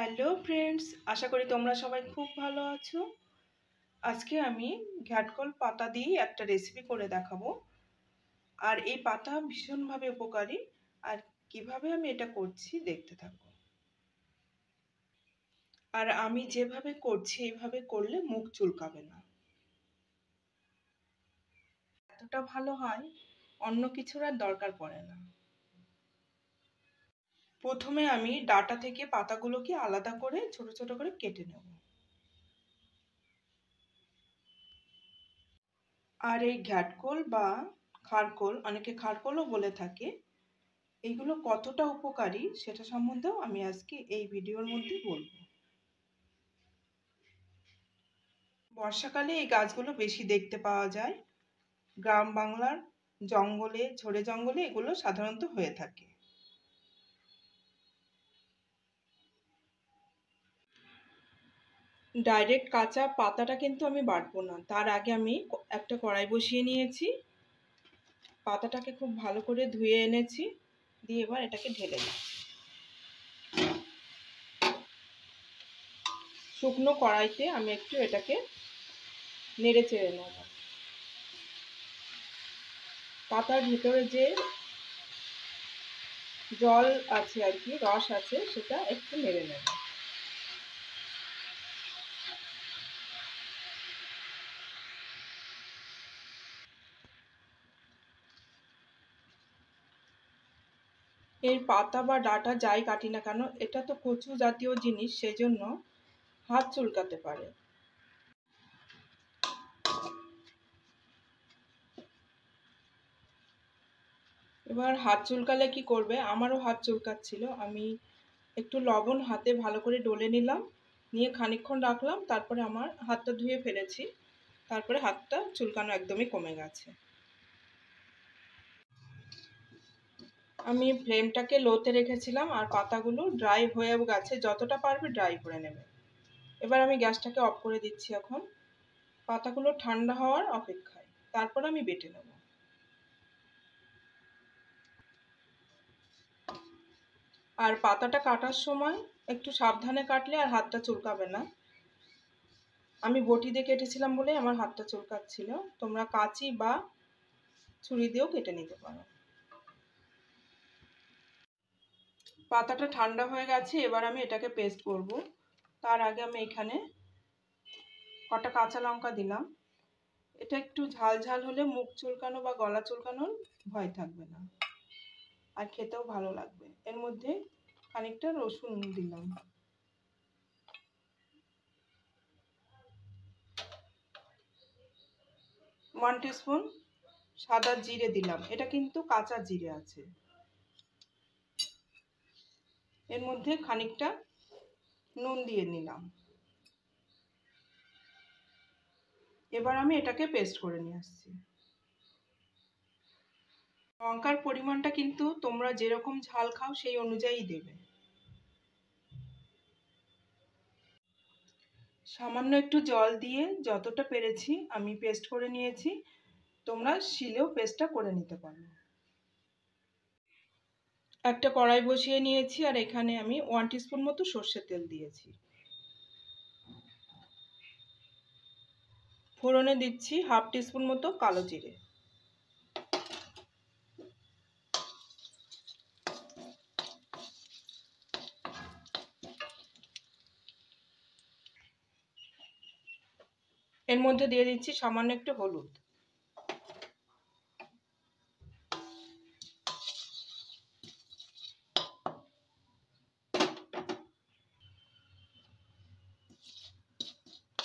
hello friends আশা করি তোমরা সবাই খুব ভালো আছো আজকে আমি ঘ্যাটকল পাতা দিয়ে একটা রেসিপি করে দেখাবো আর এই পাতা ভীষণভাবে উপকারী আর কিভাবে আমি এটা করছি দেখতে থাকো আর আমি যেভাবে করছি এইভাবে করলে মুখ চুলকাবে না এতটা ভালো হয় অন্য কিছুর আর দরকার পড়ে না প্রথমে আমি ডাটা থেকে পাতাগুলোকে আলাদা করে ছোট ছোট করে কেটে নেব আর এই ঘ্যাটকোল বা খারকোল অনেকে খারকোলও বলে থাকে এইগুলো কতটা উপকারী সেটা সম্বন্ধেও আমি আজকে এই ভিডিওর মধ্যে বলবো বর্ষাকালে এই গাছগুলো বেশি দেখতে পাওয়া যায় গ্রাম বাংলার জঙ্গলে ঝোড়ে জঙ্গলে এগুলো সাধারণত হয়ে থাকে ডাইরেক্ট কাঁচা পাতাটা কিন্তু আমি বাটবো না তার আগে আমি একটা কড়াই বসিয়ে নিয়েছি পাতাটাকে খুব ভালো করে ধুয়ে এনেছি দিয়ে এবার এটাকে ঢেলে নিই শুকনো কড়াইতে আমি একটু এটাকে নেড়ে চেড়ে নেব পাতার ভিতরে যে জল আছে আর কি রস আছে সেটা একটু নেড়ে নেব এর পাতা বা ডাটা যাই কাটি না কেন এটা তো কচু জাতীয় জিনিস সেজন্য হাত চুলকাতে পারে এবার হাত চুলকালে কি করবে আমারও হাত চুলকাচ্ছিল আমি একটু লবণ হাতে ভালো করে ডলে নিলাম নিয়ে খানিকক্ষণ রাখলাম তারপরে আমার হাতটা ধুয়ে ফেলেছি তারপরে হাতটা চুলকানো একদমই কমে গেছে আমি ফ্লেমটাকে লোতে রেখেছিলাম আর পাতাগুলো ড্রাই হয়ে গেছে যতটা পারবে ড্রাই করে নেবে এবার আমি গ্যাসটাকে অফ করে দিচ্ছি এখন পাতাগুলো ঠান্ডা হওয়ার অপেক্ষায় তারপর আমি বেটে নেব আর পাতাটা কাটার সময় একটু সাবধানে কাটলে আর হাতটা চুলকাবে না আমি বটি দিয়ে কেটেছিলাম বলে আমার হাতটা চুলকাচ্ছিল তোমরা কাঁচি বা ছুরি দিয়েও কেটে নিতে পারো পাতাটা ঠান্ডা হয়ে গেছে এবার আমি এটাকে পেস্ট করব তার আগে আমি এখানে কটা কাঁচা লঙ্কা দিলাম এটা একটু ঝাল ঝাল হলে মুখ চুলকানো বা গলা চুলকানোর ভয় থাকবে না আর খেতেও ভালো লাগবে এর মধ্যে খানিকটা রসুন দিলাম ওয়ান টিস্পুন সাদা জিরে দিলাম এটা কিন্তু কাঁচা জিরে আছে এর মধ্যে খানিকটা নুন দিয়ে নিলাম এবার আমি এটাকে পেস্ট করে নিয়ে আসছি লঙ্কার পরিমাণটা কিন্তু তোমরা যেরকম ঝাল খাও সেই অনুযায়ী দেবে সামান্য একটু জল দিয়ে যতটা পেরেছি আমি পেস্ট করে নিয়েছি তোমরা শিলেও পেস্টটা করে নিতে পারো একটা কড়াই বসিয়ে নিয়েছি আর এখানে আমি ওয়ান টিস্পুন মতো সর্ষের তেল দিয়েছি ফোড়নে দিচ্ছি হাফ টিস্পুন মতো কালো জিরে এর মধ্যে দিয়ে দিচ্ছি সামান্য একটু হলুদ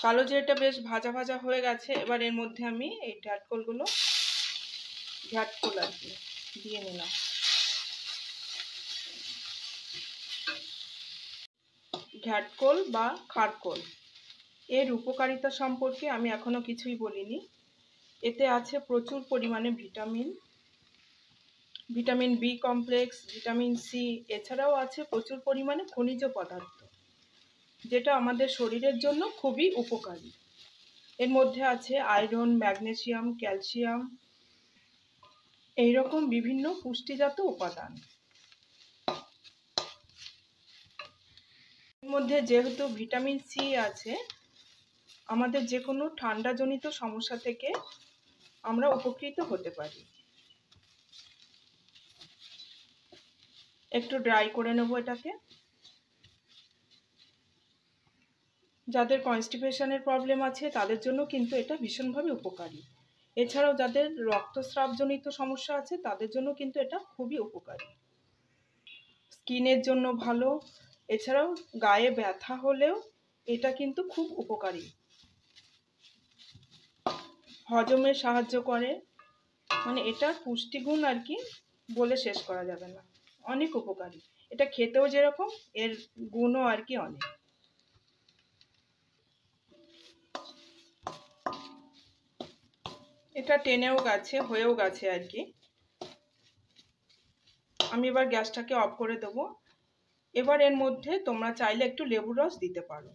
কালো জিরেটা বেশ ভাজা ভাজা হয়ে গেছে এবার এর মধ্যে আমি এই ঢ্যাটকোলগুলো ঢ্যাটকোল আর কি দিয়ে নিলাম ঢ্যাটকোল বা খারকোল এর উপকারিতা সম্পর্কে আমি এখনও কিছুই বলিনি এতে আছে প্রচুর পরিমাণে vitamin vitamin B complex vitamin C এছাড়াও আছে প্রচুর পরিমাণে খনিজ পদার্থ যেটা আমাদের শরীরের জন্য খুবই উপকারী এর মধ্যে আছে আয়রন ম্যাগনেশিয়াম ক্যালসিয়াম এই রকম বিভিন্ন পুষ্টিজাত উপাদান এর মধ্যে যেহেতু ভিটামিন সি আছে আমাদের যে কোনো ঠান্ডাজনিত সমস্যা থেকে আমরা উপকৃত হতে পারি একটু ড্রাই করে নেব এটাকে যাদের কনস্টিপেশনের প্রবলেম আছে তাদের জন্য কিন্তু এটা ভীষণভাবে উপকারী এছাড়াও যাদের রক্তস্রাবজনিত সমস্যা আছে তাদের জন্য কিন্তু এটা খুবই উপকারী স্কিনের জন্য ভালো এছাড়াও গায়ে ব্যথা হলেও এটা কিন্তু খুব উপকারী হজমে সাহায্য করে মানে এটার পুষ্টিগুণ আর কি বলে শেষ করা যাবে না অনেক উপকারী এটা খেতেও যেরকম এর গুণও আর কি অনেক অনেকটা টেনেও গেছে হয়েও গেছে আর কি আমি এবার গ্যাসটাকে অফ করে দেবো এবার এর মধ্যে তোমরা চাইলে একটু লেবুর রস দিতে পারো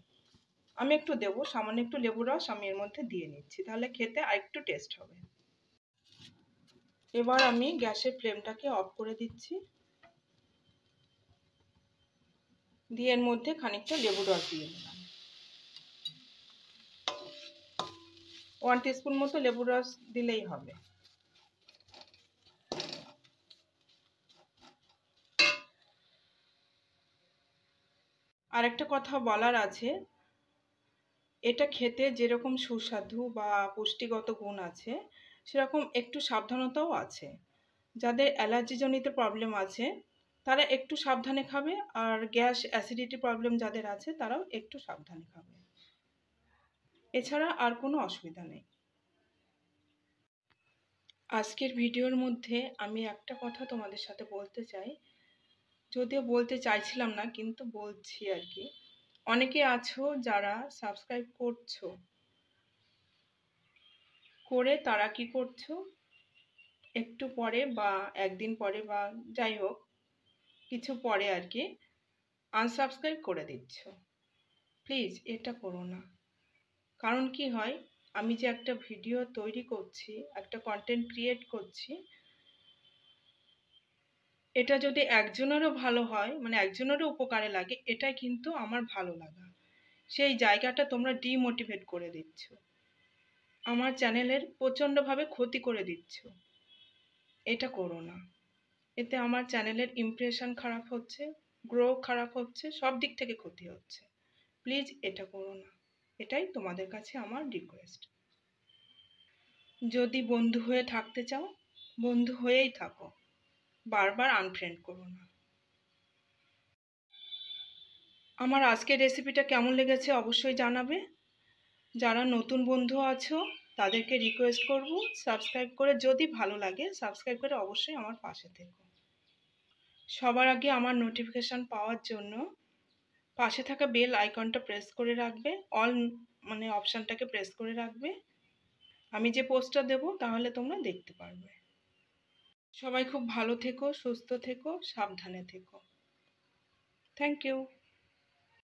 আমি একটু দেব সামান্য একটু লেবুর রস আমি এর মধ্যে দিয়ে নিচ্ছি তাহলে খেতে আর একটু টেস্ট হবে এবার আমি গ্যাসের ফ্লেমটাকে অফ করে দিচ্ছি দিয়ে এর মধ্যে খানিকটা লেবুর রস দিয়ে নিলাম ওয়ান টিস্পুন মতো লেবুর রস দিলেই হবে আরেকটা কথা বলার আছে এটা খেতে যেরকম সুস্বাদু বা পুষ্টিগত গুণ আছে সেরকম একটু সাবধানতাও আছে যাদের অ্যালার্জিজনিত প্রবলেম আছে তারা একটু সাবধানে খাবে আর গ্যাস অ্যাসিডিটি প্রবলেম যাদের আছে তারাও একটু সাবধানে খাবে এছাড়া আর কোনো অসুবিধা নেই আজকের ভিডিওর মধ্যে আমি একটা কথা তোমাদের সাথে বলতে চাই যদিও বলতে চাইছিলাম না কিন্তু বলছি আর কি অনেকে আছো যারা সাবস্ক্রাইব করছো করে তারা কি করছো একটু পরে বা একদিন পরে বা যাই হোক কিছু পরে আর কি আনসাবস্ক্রাইব করে দিচ্ছ প্লিজ এটা করো না কারণ কি হয় আমি যে একটা ভিডিও তৈরি করছি একটা কন্টেন্ট ক্রিয়েট করছি এটা যদি একজনেরও ভালো হয় মানে একজনেরও উপকারে লাগে এটা কিন্তু আমার ভালো লাগা সেই জায়গাটা তোমরা ডিমোটিভেট করে দিচ্ছ আমার চ্যানেলের প্রচণ্ডভাবে ক্ষতি করে দিচ্ছ এটা করো না এতে আমার চ্যানেলের ইমপ্রেশন খারাপ হচ্ছে গ্রো খারাপ হচ্ছে সব দিক থেকে ক্ষতি হচ্ছে প্লিজ এটা করো না এটাই তোমাদের কাছে আমার রিকোয়েস্ট যদি বন্ধু হয়ে থাকতে চাও বন্ধু হয়েই থাকো বারবার আনফ্রেন্ড করো না আমার আজকের রেসিপিটা কেমন লেগেছে অবশ্যই জানাবে যারা নতুন বন্ধু আছো তাদেরকে রিকোয়েস্ট করব সাবস্ক্রাইব করে যদি ভালো লাগে সাবস্ক্রাইব করে অবশ্যই আমার পাশে থেকো সবার আগে আমার নোটিফিকেশান পাওয়ার জন্য পাশে থাকা বেল আইকনটা প্রেস করে রাখবে অল মানে অপশানটাকে প্রেস করে রাখবে আমি যে পোস্টটা দেব তাহলে তোমরা দেখতে পারবে সবাই খুব ভালো থেকো সুস্থ থেকো সাবধানে থেকো থ্যাংক ইউ